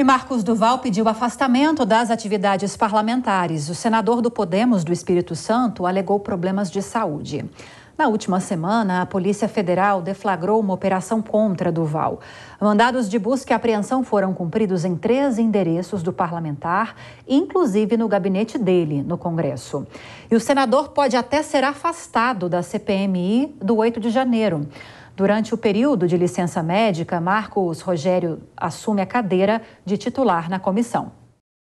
E Marcos Duval pediu afastamento das atividades parlamentares. O senador do Podemos do Espírito Santo alegou problemas de saúde. Na última semana, a Polícia Federal deflagrou uma operação contra Duval. Mandados de busca e apreensão foram cumpridos em três endereços do parlamentar, inclusive no gabinete dele, no Congresso. E o senador pode até ser afastado da CPMI do 8 de janeiro. Durante o período de licença médica, Marcos Rogério assume a cadeira de titular na comissão.